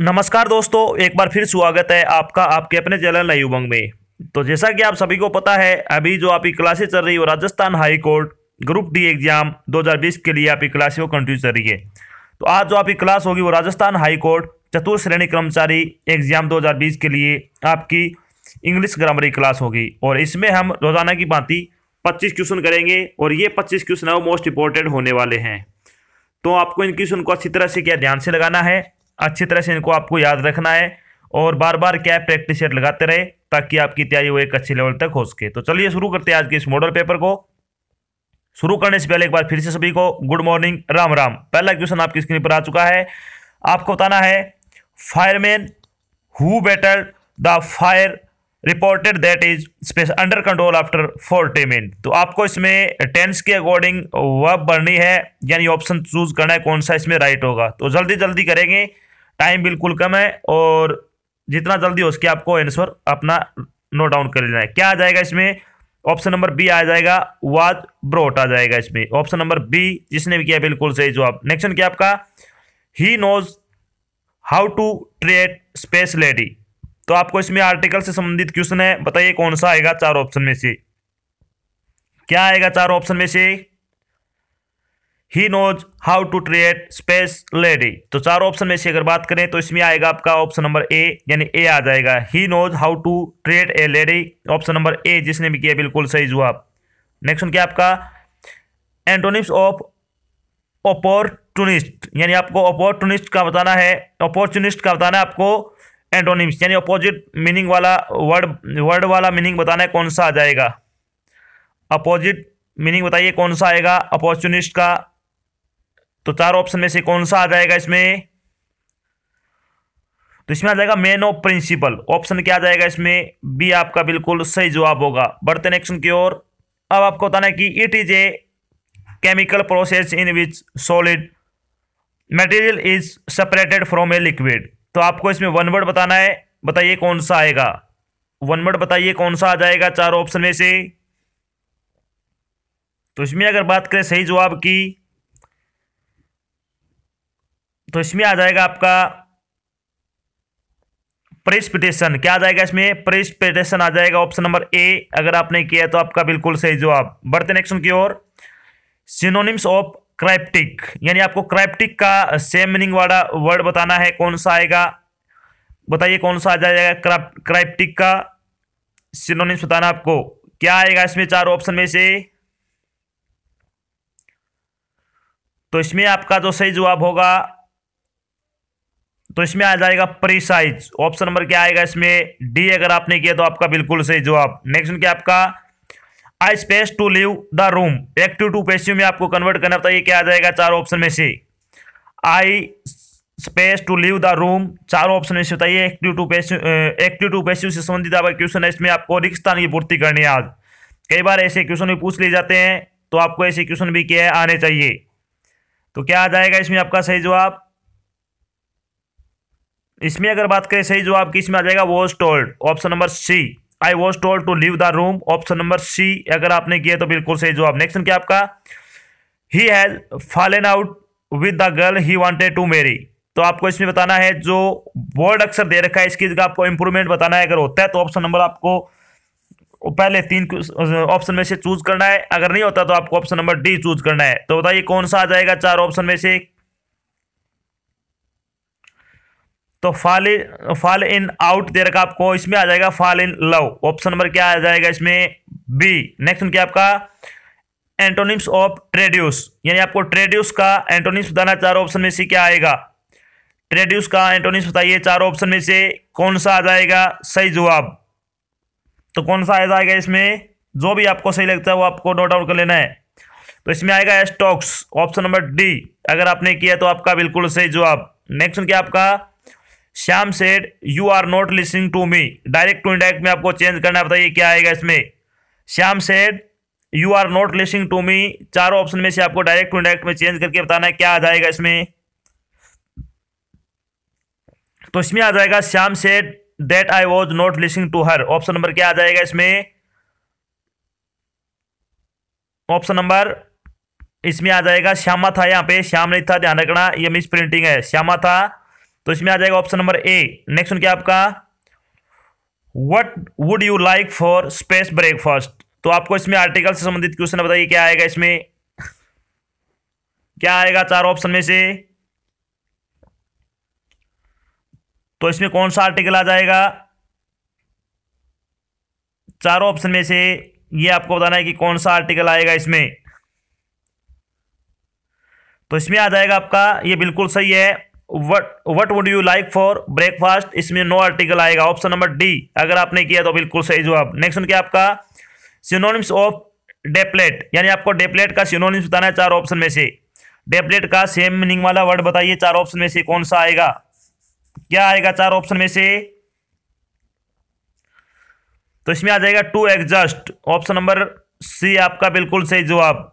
नमस्कार दोस्तों एक बार फिर स्वागत है आपका आपके अपने चैनल नई उमंग में तो जैसा कि आप सभी को पता है अभी जो आपकी क्लासेस चल रही है Rajasthan high court group D exam 2020 के लिए आपकी क्लासेस वो कंटिन्यू चल रही है तो आज जो आपकी क्लास होगी वो राजस्थान हाई कोर्ट चतुर्थ श्रेणी कर्मचारी एग्जाम दो के लिए आपकी इंग्लिश ग्रामरी क्लास होगी और इसमें हम रोजाना की बाती पच्चीस क्वेश्चन करेंगे और ये पच्चीस क्वेश्चन है मोस्ट इंपॉर्टेंट होने वाले हैं तो आपको इन क्वेश्चन को अच्छी तरह से क्या ध्यान से लगाना है अच्छी तरह से इनको आपको याद रखना है और बार बार क्या है प्रैक्टिस सेट लगाते रहे ताकि आपकी तैयारी वो एक अच्छे लेवल तक हो सके तो चलिए शुरू करते हैं आज के इस मॉडल पेपर को शुरू करने से पहले एक बार फिर से सभी को गुड मॉर्निंग राम राम पहला क्वेश्चन आपकी स्क्रीन पर आ चुका है आपको बताना है fireman who better the fire reported that is space under control after forty minute तो आपको इसमें टेंस के अकॉर्डिंग वह बढ़नी है यानी ऑप्शन चूज करना है कौन सा इसमें राइट होगा तो जल्दी जल्दी करेंगे टाइम बिल्कुल कम है और जितना जल्दी हो सके आपको आंसर अपना नोट डाउन कर लेना है क्या आ जाएगा इसमें ऑप्शन नंबर बी आ जाएगा वाज ब्रोट आ जाएगा इसमें ऑप्शन नंबर बी जिसने भी किया बिल्कुल सही जवाब नेक्स्ट क्या आपका he knows how to treat space lady तो आपको इसमें आर्टिकल से संबंधित क्वेश्चन है बताइए कौन सा आएगा चार ऑप्शन में से क्या आएगा चार ऑप्शन में से he knows how to treat space lady तो चार ऑप्शन में से अगर बात करें तो इसमें आएगा आपका ऑप्शन नंबर ए यानी ए आ जाएगा he knows how to treat a lady option number A जिसने भी किया बिल्कुल सही जवाब नेक्स्ट क्या आपका एंटोनिम्स ऑफ अपॉर्चुनिस्ट यानी आपको अपॉर्चुनिस्ट का बताना है अपॉर्चुनिस्ट का बताना है आपको एंटोनिम्स यानी अपोजिट मीनिंग वाला वर्ड वर्ड वाला मीनिंग बताना है कौन सा आ जाएगा अपोजिट मीनिंग बताइए कौन सा आएगा अपॉर्चुनिस्ट का तो चार ऑप्शन में से कौन सा आ जाएगा इसमें तो इसमें आ जाएगा मेन ऑफ प्रिंसिपल ऑप्शन क्या आ जाएगा इसमें बी आपका बिल्कुल सही जवाब होगा बर्तन एक्शन की ओर अब आपको बताना है कि it is a chemical process in which solid material is separated from a liquid तो आपको इसमें वन वर्ड बताना है बताइए कौन सा आएगा वन वर्ड बताइए कौन सा आ जाएगा चार ऑप्शन में से तो इसमें अगर बात करें सही जवाब की तो इसमें आ जाएगा आपका प्रेसपिटेशन क्या आ जाएगा इसमें प्रेसपिटेशन आ जाएगा ऑप्शन नंबर ए अगर आपने किया तो आपका बिल्कुल सही जवाब बढ़ते नेक्स्ट की ओर सिनोनिम्स ऑफ क्राइप्टिक यानी आपको क्राइप्टिक का सेम मीनिंग वाला वर्ड बताना है कौन सा आएगा बताइए कौन सा आ जाएगा क्राइप्टिक का सिनोनिम्स बताना आपको क्या आएगा इसमें चार ऑप्शन में से तो इसमें आपका जो सही जवाब होगा तो इसमें आ जाएगा प्रिसाइज ऑप्शन नंबर क्या आएगा इसमें डी अगर आपने किया तो आपका बिल्कुल सही जवाब नेक्स्ट क्या आपका I space to leave the room active to passive में आपको कन्वर्ट करना होता है तो ये क्या आ जाएगा चार ऑप्शन में से I space to leave the room चार ऑप्शन में से बताइए active to passive active to passive से संबंधित आपका क्वेश्चन है इसमें आपको रिक्त स्थान की पूर्ति करनी है आज कई बार ऐसे क्वेश्चन भी पूछ लिए जाते हैं तो आपको ऐसे क्वेश्चन भी किया आने चाहिए तो क्या आ जाएगा इसमें आपका सही जवाब इसमें अगर बात करें सही जवाब की इसमें आ जाएगा was told option number C I was told to leave the room option number C अगर आपने किया तो बिल्कुल सही जवाब नेक्स्ट क्या आपका he has fallen out with the girl he wanted to marry तो आपको इसमें बताना है जो वर्ड अक्सर दे रखा है इसकी जगह आपको इंप्रूवमेंट बताना है अगर होता है तो ऑप्शन नंबर आपको पहले तीन ऑप्शन में से चूज करना है अगर नहीं होता तो आपको ऑप्शन नंबर डी चूज करना है तो बताइए कौन सा आ जाएगा चार ऑप्शन में से तो फॉल फॉल इन आउट दे रखा आपको इसमें आ जाएगा fall in love option number क्या आ जाएगा इसमें बी नेक्स्ट क्या आपका एंटोनिम्स ऑफ ट्रेड्यूस यानी आपको ट्रेड्यूस का एंटोनिम्स बताना चार ऑप्शन में से क्या आएगा ट्रेड्यूस का एंटोनिम्स बताइए चार ऑप्शन में से कौन सा आ जाएगा सही जवाब तो कौन सा आ जाएगा इसमें जो भी आपको सही लगता है वो आपको नोट आउट कर लेना है तो इसमें आएगा स्टॉक्स ऑप्शन नंबर डी अगर आपने किया तो आपका बिल्कुल सही जवाब नेक्स्ट क्या आपका श्याम सेठ you are not listening to me direct to indirect में आपको चेंज करना है बताइए क्या आएगा इसमें श्याम सेठ you are not listening to me चारों ऑप्शन में से आपको डायरेक्ट टू इंडायरेक्ट में चेंज करके बताना है क्या आ जाएगा इसमें तो इसमें आ जाएगा Shyam Seth that I was not listening to her option number क्या आ जाएगा इसमें ऑप्शन नंबर इसमें आ जाएगा श्यामा था यहाँ पे श्याम नहीं था ध्यान रखना ये मिस प्रिंटिंग है श्यामा था तो इसमें आ जाएगा ऑप्शन नंबर ए नेक्स्ट क्या आपका what would you like for space breakfast तो आपको इसमें आर्टिकल से संबंधित क्वेश्चन बताइए क्या आएगा इसमें क्या आएगा चार ऑप्शन में से तो इसमें कौन सा आर्टिकल आ जाएगा चार ऑप्शन में से ये आपको बताना है कि कौन सा आर्टिकल आएगा इसमें तो इसमें आ जाएगा आपका ये बिल्कुल सही है what what would you like for breakfast इसमें नो आर्टिकल आएगा ऑप्शन नंबर डी अगर आपने किया तो बिल्कुल सही जवाब नेक्स्ट क्या आपका सिनोनिम्स ऑफ डेपलेट यानी आपको डेपलेट का सिनोनिम्स बताना है चार ऑप्शन में से डेपलेट का सेम मीनिंग वाला वर्ड बताइए चार ऑप्शन में से कौन सा आएगा क्या आएगा चार ऑप्शन में से तो इसमें आ जाएगा to exist option number C आपका बिल्कुल सही जवाब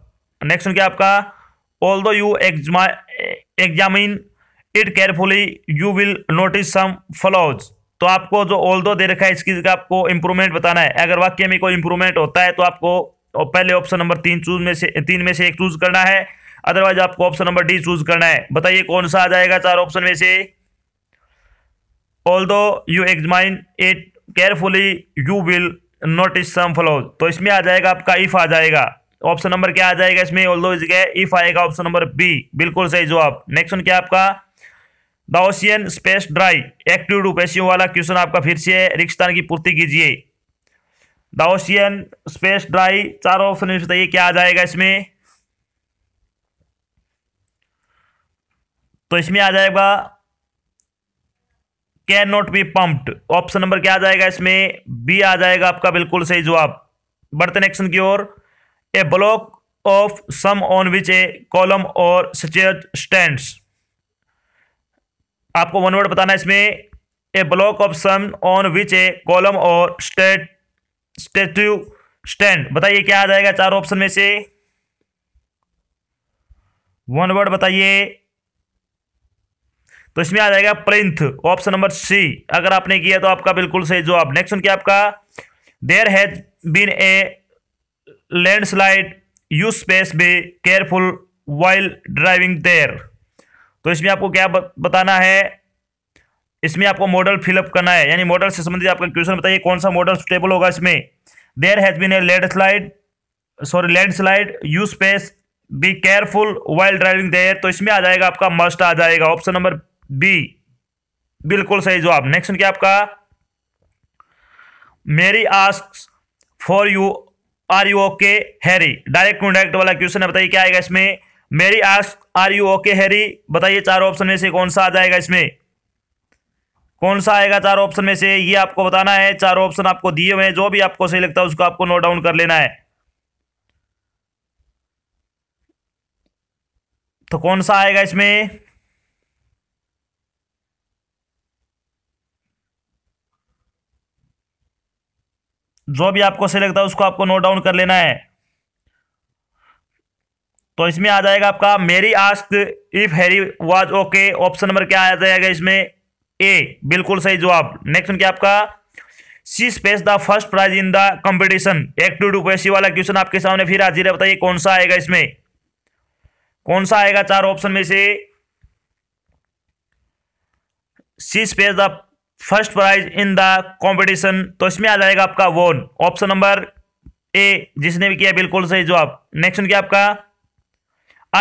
नेक्स्ट क्या आपका although you examine it carefully you will notice some flaws तो आपको जो ऑल दो दे रखा है इसकी जगह आपको इंप्रूवमेंट बताना है अगर वाक्य में कोई इंप्रूवमेंट होता है तो आपको पहले ऑप्शन नंबर तीन चूज में से तीन में से एक चूज करना है अदरवाइज आपको ऑप्शन नंबर डी चूज करना है बताइए कौन सा आ जाएगा चार ऑप्शन में से although you examine it carefully you will notice some flaws तो इसमें आ जाएगा आपका इफ आ जाएगा ऑप्शन नंबर क्या आ जाएगा इसमें ऑल दो इफ आएगा ऑप्शन नंबर बी बिल्कुल सही जवाब नेक्स्ट क्या आपका the ocean space drive active रुपेशियों वाला क्वेश्चन आपका फिर से है की पूर्ति कीजिए द ओशियन स्पेस ड्राइव चार ऑप्शन बताइए क्या आ जाएगा इसमें तो इसमें आ जाएगा can not be pumped option number क्या आ जाएगा इसमें बी आ जाएगा आपका बिल्कुल सही जवाब बढ़ते नेक्शन की ओर a block of some on which a column or सचेज स्टैंड्स आपको वन वर्ड बताना है इसमें a block of some on which a column or state statue stand बताइए क्या आ जाएगा चार ऑप्शन में से वन वर्ड बताइए तो इसमें आ जाएगा प्रिंथ ऑप्शन नंबर सी अगर आपने किया तो आपका बिल्कुल सही जवाब नेक्स्ट क्या आपका there has been a landslide you space be careful while driving there तो इसमें आपको क्या बताना है इसमें आपको मॉडल फिलअप करना है यानी मॉडल से संबंधित आपका क्वेश्चन बताइए कौन सा मॉडल स्टेबल होगा इसमें there has been a landslide sorry landslide you space be careful while driving there तो इसमें आ जाएगा आपका मस्ट आ जाएगा ऑप्शन नंबर बी बिल्कुल सही जवाब नेक्स्ट क्या आपका Mary ask for you are you okay Harry direct contact वाला क्वेश्चन है बताइए क्या आएगा इसमें Mary ask are you okay Harry बताइए चार ऑप्शन में से कौन सा आ जाएगा इसमें कौन सा आएगा चार ऑप्शन में से ये आपको बताना है चार ऑप्शन आपको दिए हुए हैं जो भी आपको सही लगता है उसको आपको नोट डाउन कर लेना है तो कौन सा आएगा इसमें जो भी आपको सही लगता है उसको आपको नोट डाउन कर लेना है तो इसमें आ जाएगा आपका Mary ask if Harry was okay option number क्या आ जाएगा इसमें ए बिल्कुल सही जवाब नेक्स्ट क्या आपका see space the first prize in the competition एक टू पैसी वाला क्वेश्चन आपके सामने फिर हाजिर है बताइए कौन सा आएगा इसमें कौन सा आएगा चार ऑप्शन में से see space the first prize in the competition तो इसमें आ जाएगा आपका वोन ऑप्शन नंबर ए जिसने भी किया बिल्कुल सही जवाब नेक्स्ट क्या आपका I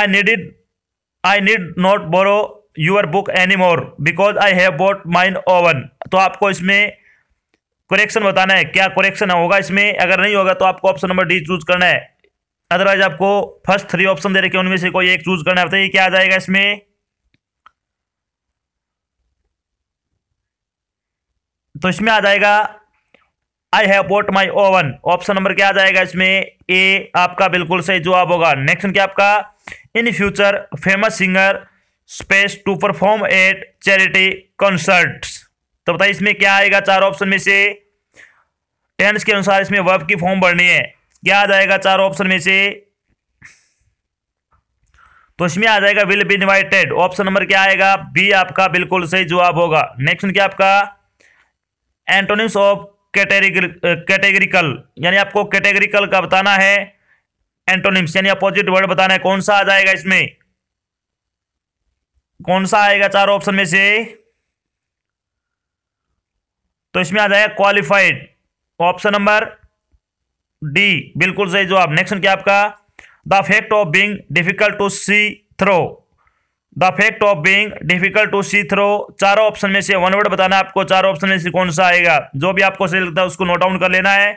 I need not borrow borrow book any more because I have bought mine own तो आपको इसमें करेक्शन बताना है क्या करेक्शन होगा इसमें अगर नहीं होगा तो आपको ऑप्शन नंबर डी चूज करना है अदरवाइज आपको फर्स्ट थ्री ऑप्शन दे रखे उनमें से कोई एक चूज करना है बताइए क्या आ जाएगा इसमें तो इसमें आ जाएगा I have bought my own option number क्या आ जाएगा इसमें ए आपका बिल्कुल सही जवाब होगा नेक्स्ट क्या आपका in future famous singer space to perform at charity concert तो बताइए इसमें क्या आएगा चार ऑप्शन में से टेंस के अनुसार इसमें वर्ब की फॉर्म बढ़नी है क्या आ जाएगा चार ऑप्शन में से तो इसमें आ जाएगा will be invited option number क्या आएगा बी आपका बिल्कुल सही जवाब होगा नेक्स्ट क्या आपका एंटोनिम्स ऑफ कैटेगरिकल यानी आपको कैटेगरिकल का बताना है एंटोनिम्स यानी अपोजिट वर्ड बताना है कौन सा आ जाएगा इसमें कौन सा आएगा चार ऑप्शन में से तो इसमें आ जाएगा क्वालिफाइड ऑप्शन नंबर डी बिल्कुल सही जो आप नेक्स्ट क्या आपका the fact of being difficult to see through the fact of being difficult to see through चारों ऑप्शन में से वन वर्ड बताना है आपको चार ऑप्शन में से कौन सा आएगा जो भी आपको सही लगता है उसको नोट डाउन कर लेना है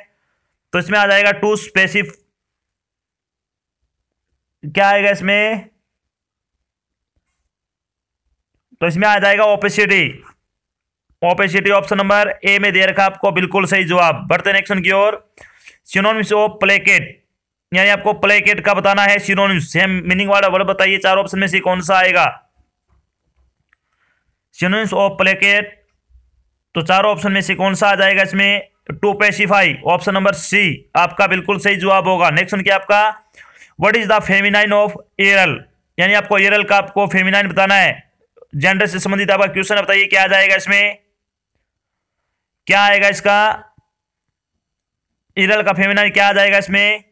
तो इसमें आ जाएगा टू स्पेसिफिक क्या आएगा इसमें तो इसमें आ जाएगा opacity opacity option number A में दे रखा आपको बिल्कुल सही जवाब बढ़ते नेक्शन की ओर सिनोनिम्स ऑफ प्लेकेट यानी आपको प्लेकेट का बताना है सिनोनिम्स सेम मीनिंग वाला वर्ड बताइए चार ऑप्शन में से कौन सा आएगा सिनोनिम्स ऑफ प्लेकेट तो चार ऑप्शन में से कौन सा आ जाएगा इसमें to pacify option number C आपका बिल्कुल सही जवाब होगा नेक्स्ट क्या आपका what is the feminine of earl यानी आपको एरल का आपको फेमिनाइन बताना है जेंडर से संबंधित आपका क्वेश्चन बताइए क्या आ जाएगा इसमें क्या आएगा इसका एरल का फेमिनाइन क्या आ जाएगा इसमें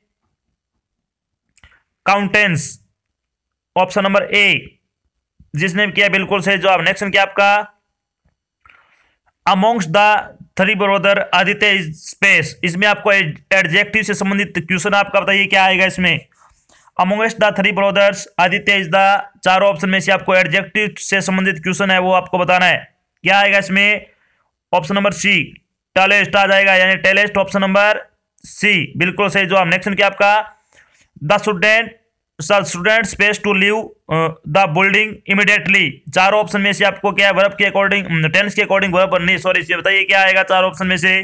काउंटेंस ऑप्शन नंबर ए जिसने किया बिल्कुल सही जवाब नेक्स्ट क्या आपका amongst the three brother Aditya space इसमें आपको एडजेक्टिव से संबंधित क्वेश्चन आपका बताइए क्या आएगा इसमें amongst the three brothers Aditya is the चारों ऑप्शन में से आपको एडजेक्टिव से संबंधित क्वेश्चन है वो आपको बताना है क्या आएगा इसमें ऑप्शन नंबर सी टेलेस्ट आ जाएगा यानी टेलेस्ट ऑप्शन नंबर सी बिल्कुल सही जो नेक्स्ट क्या आपका the student student space to leave the building immediately चार ऑप्शन में से आपको क्या है वर्ब के अकॉर्डिंग टेंस के अकॉर्डिंग वर्ब नहीं सॉरी बताइए क्या आएगा चार ऑप्शन में से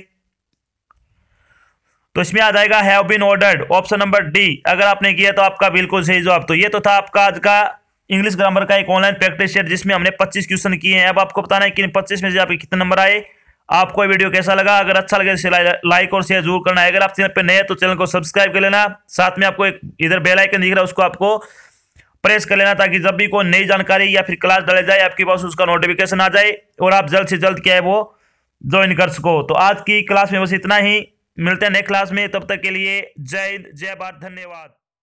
तो इसमें आ जाएगा have been ordered option number D अगर आपने किया तो आपका बिल्कुल सही जवाब तो ये तो था आपका आज का इंग्लिश ग्रामर का एक ऑनलाइन प्रैक्टिस शेट जिसमें हमने 25 क्वेश्चन किए हैं अब आपको बताना है कि 25 में से आपके कितने नंबर आए आपको वीडियो कैसा लगा अगर अच्छा लगे तो लाइक और शेयर जरूर करना है अगर आप चैनल पर नए हैं तो चैनल को सब्सक्राइब कर लेना साथ में आपको एक इधर बेल आइकन दिख रहा है उसको आपको प्रेस कर लेना ताकि जब भी कोई नई जानकारी या फिर क्लास डाले जाए आपके पास उसका नोटिफिकेशन आ जाए और आप जल्द से जल्द क्या है वो ज्वाइन कर सको तो आज की क्लास में बस इतना ही मिलते हैं नेक्स्ट क्लास में तब तक के लिए जय जय भारत धन्यवाद